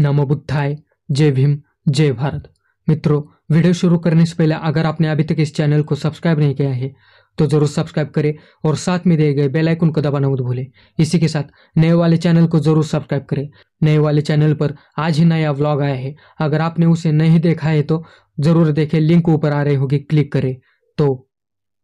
नमो बुद्धाय जय भीम जय भारत मित्रों वीडियो शुरू करने से पहले अगर आपने अभी तक इस चैनल को सब्सक्राइब नहीं किया है तो जरूर सब्सक्राइब करें और साथ में दिए गए बेल आइकन को दबाना मत भूलें इसी के साथ नए वाले चैनल को जरूर सब्सक्राइब करें नए वाले चैनल पर आज ही नया व्लॉग आया है अगर आपने उसे नहीं देखा है तो जरूर देखें लिंक ऊपर आ रही होगी क्लिक करें तो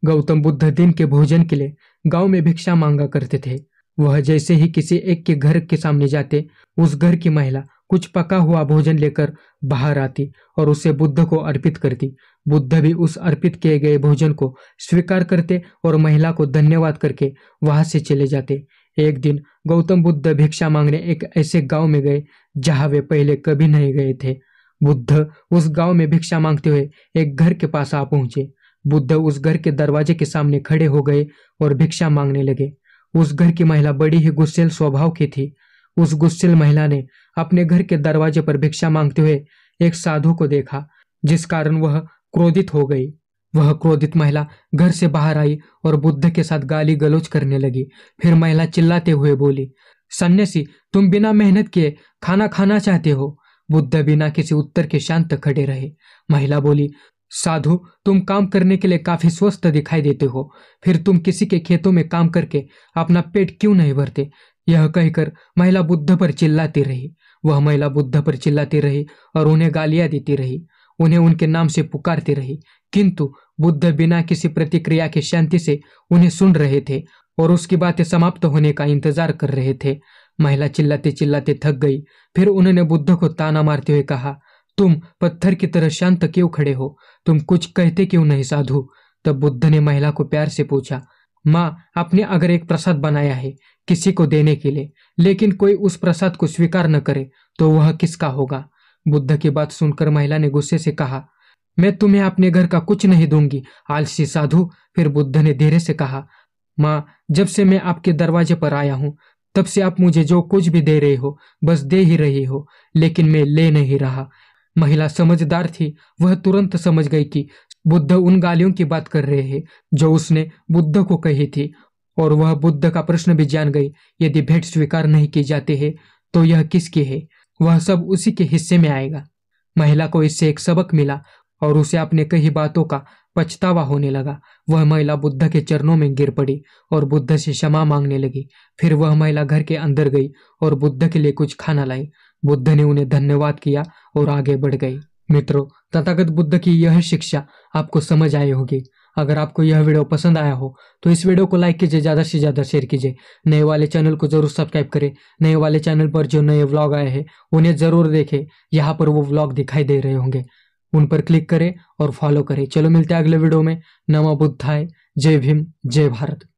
गौतम बुद्ध दिन के भोजन के लिए गांव में भिक्षा मांगा करते थे वह जैसे ही किसी एक के घर के सामने जाते उस घर की महिला कुछ पका हुआ भोजन लेकर बाहर आती और उसे बुद्ध को अर्पित करती बुद्ध भी उस अर्पित किए गए भोजन को स्वीकार करते और महिला को धन्यवाद करके वहां से चले जाते एक दिन गौतम बुद्ध भिक्षा मांगने एक ऐसे गांव में गए जहां वे पहले कभी नहीं गए थे बुद्ध उस गांव में भिक्षा मांगते हुए एक घर के पास आ पहुंचे बुद्ध उस घर के दरवाजे के सामने खड़े हो गए और भिक्षा मांगने लगे उस घर की महिला बड़ी ही गुस्सेल स्वभाव की थी उस गुस्सेल महिला ने अपने घर के दरवाजे पर भिक्षा मांगते हुए एक साधु को देखा जिस कारण वह क्रोधित हो गई वह क्रोधित महिला घर से बाहर आई और बुद्ध के साथ गाली गलोच करने लगी फिर महिला चिल्लाते हुए बोली सन्यासी तुम बिना मेहनत किए खाना खाना चाहते हो बुद्ध बिना किसी उत्तर के शांत खड़े रहे महिला बोली साधु तुम काम करने के लिए काफी स्वस्थ दिखाई देते हो फिर तुम किसी के खेतों में काम करके अपना पेट क्यों नहीं भरते यह कहकर महिला बुद्ध पर चिल्लाती रही वह महिला बुद्ध पर चिल्लाती रही और उन्हें गालियां देती रही उन्हें उनके नाम से पुकारती रही किंतु बुद्ध बिना किसी प्रतिक्रिया के शांति से उन्हें सुन रहे थे और उसकी बातें समाप्त होने का इंतजार कर रहे थे महिला चिल्लाते चिल्लाते थक गई फिर उन्होंने बुद्ध को ताना मारते हुए कहा तुम पत्थर की तरह शांत क्यों खड़े हो तुम कुछ कहते क्यों नहीं साधु तब बुद्ध ने महिला को प्यार से पूछा माँ आपने अगर एक प्रसाद बनाया है किसी को देने के लिए लेकिन कोई उस प्रसाद को स्वीकार न करे तो वह किसका होगा बुद्ध की बात सुनकर महिला ने गुस्से से कहा मैं तुम्हें अपने घर का कुछ नहीं दूंगी आलसी साधु फिर बुद्ध ने धीरे से कहा माँ जब से मैं आपके दरवाजे पर आया हूँ तब से आप मुझे जो कुछ भी दे रहे हो बस दे ही रही हो लेकिन मैं ले नहीं रहा महिला समझदार थी वह तुरंत समझ गई कि बुद्ध उन गालियों की बात कर रहे हैं जो उसने बुद्ध को कही थी और वह बुद्ध का प्रश्न भी जान गई यदि भेंट स्वीकार नहीं की जाती है तो यह किसकी है वह सब उसी के हिस्से में आएगा महिला को इससे एक सबक मिला और उसे अपने कई बातों का पछतावा होने लगा वह महिला बुद्ध के चरणों में गिर पड़ी और बुद्ध से क्षमा मांगने लगी फिर वह महिला घर के अंदर गई और बुद्ध के लिए कुछ खाना लाई बुद्ध ने उन्हें धन्यवाद किया और आगे बढ़ गई मित्रों तथागत बुद्ध की यह शिक्षा आपको समझ आई होगी अगर आपको यह वीडियो पसंद आया हो तो इस वीडियो को लाइक कीजिए ज़्यादा से ज़्यादा शेयर कीजिए नए वाले चैनल को ज़रूर सब्सक्राइब करें नए वाले चैनल पर जो नए व्लॉग आए हैं उन्हें ज़रूर देखें यहाँ पर वो व्लॉग दिखाई दे रहे होंगे उन पर क्लिक करें और फॉलो करें चलो मिलते हैं अगले वीडियो में नमो बुद्धाय जय भीम जय भारत